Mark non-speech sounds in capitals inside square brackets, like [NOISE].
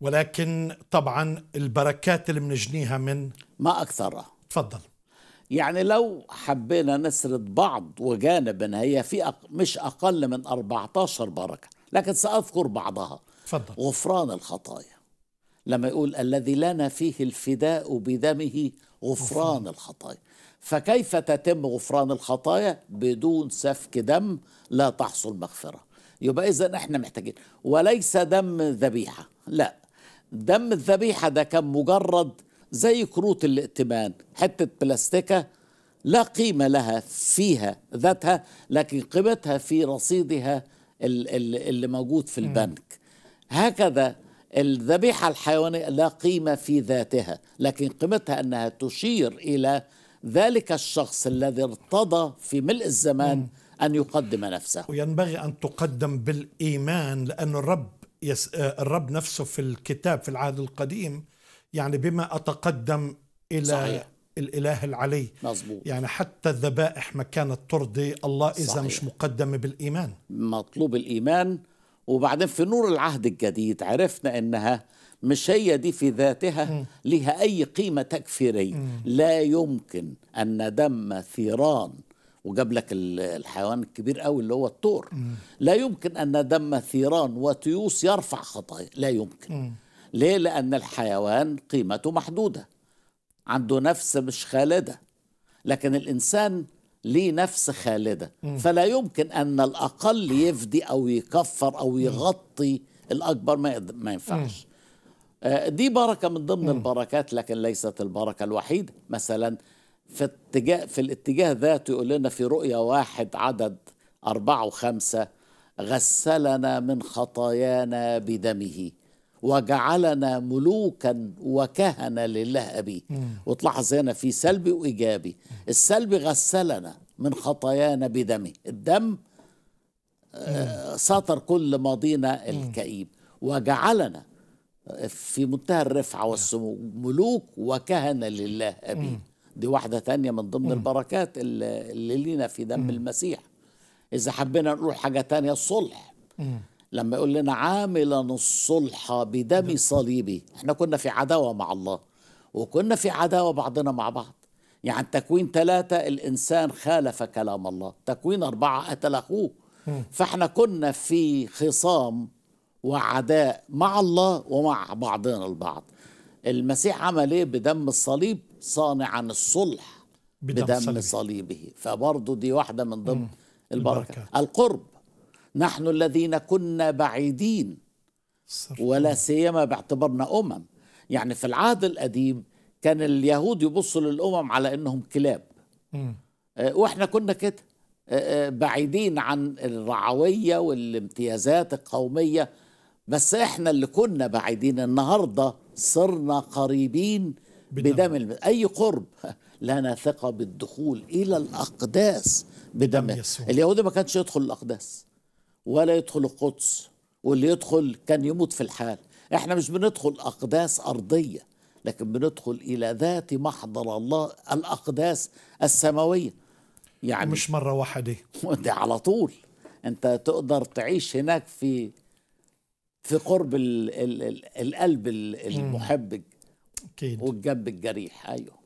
ولكن طبعا البركات اللي بنجنيها من ما أكثرها تفضل يعني لو حبينا نسرد بعض وجانبا هي في أق... مش أقل من 14 بركة لكن سأذكر بعضها تفضل غفران الخطايا لما يقول الذي لنا فيه الفداء بدمه غفران, غفران. الخطايا فكيف تتم غفران الخطايا بدون سفك دم لا تحصل مغفرة يبقى إذا إحنا محتاجين وليس دم ذبيحة لا دم الذبيحة ده كان مجرد زي كروت الائتمان حتة بلاستيكة لا قيمة لها فيها ذاتها لكن قيمتها في رصيدها اللي موجود في البنك هكذا الذبيحة الحيوانية لا قيمة في ذاتها لكن قيمتها أنها تشير إلى ذلك الشخص الذي ارتضى في ملء الزمان أن يقدم نفسه وينبغي أن تقدم بالإيمان لأن الرب يس آه، الرب نفسه في الكتاب في العهد القديم يعني بما أتقدم إلى صحيح. الاله العلي مظبوط يعني حتى الذبائح ما كانت ترضي الله اذا صحيح. مش مقدمه بالايمان مطلوب الايمان وبعدين في نور العهد الجديد عرفنا انها مش هي دي في ذاتها م. لها اي قيمه تكفيريه م. لا يمكن ان دم ثيران وجاب لك الحيوان الكبير قوي اللي هو الطور لا يمكن ان دم ثيران وتيوس يرفع خطايا لا يمكن ليه لان الحيوان قيمته محدوده عنده نفس مش خالده لكن الانسان ليه نفس خالده فلا يمكن ان الاقل يفدي او يكفر او يغطي الاكبر ما ما ينفعش آه، دي بركه من ضمن البركات لكن ليست البركه الوحيده مثلا في اتجاه في الاتجاه ذاته يقول لنا في رؤيا واحد عدد أربعة وخمسة غسلنا من خطايانا بدمه وجعلنا ملوكا وكهنة لله أبيه وتلاحظ هنا في سلبي وإيجابي السلبي غسلنا من خطايانا بدمه الدم آه، سطر كل ماضينا الكئيب وجعلنا آه، في منتهى الرفعة نعم. والسمو ملوك وكهنة لله أبيه دي واحدة تانية من ضمن البركات اللي لينا في دم المسيح إذا حبينا نقول حاجة تانية الصلح لما يقول لنا عاملا الصلح بدم صليبي احنا كنا في عداوة مع الله وكنا في عداوة بعضنا مع بعض يعني تكوين ثلاثة الإنسان خالف كلام الله تكوين أربعة قتل أخوه فاحنا كنا في خصام وعداء مع الله ومع بعضنا البعض المسيح عمل ايه بدم الصليب صانعا الصلح بدم, بدم صليبي. صليبه فبرضه دي واحده من ضمن مم. البركة. البركه القرب نحن الذين كنا بعيدين صرف. ولا سيما باعتبارنا امم يعني في العهد القديم كان اليهود يبصوا للامم على انهم كلاب مم. آه، واحنا كنا كده آه، آه، بعيدين عن الرعويه والامتيازات القوميه بس احنا اللي كنا بعيدين النهارده صرنا قريبين بدم, بدم أي قرب [LAUGHS] لنا ثقة بالدخول إلى الأقداس بدم اليهودي ما كانش يدخل الأقداس ولا يدخل القدس واللي يدخل كان يموت في الحال احنا مش بندخل أقداس أرضية لكن بندخل إلى ذات محضر الله الأقداس السماوية يعني مش مرة واحدة [LAUGHS] ده على طول أنت تقدر تعيش هناك في في قرب القلب المحب والجنب الجريح ايوه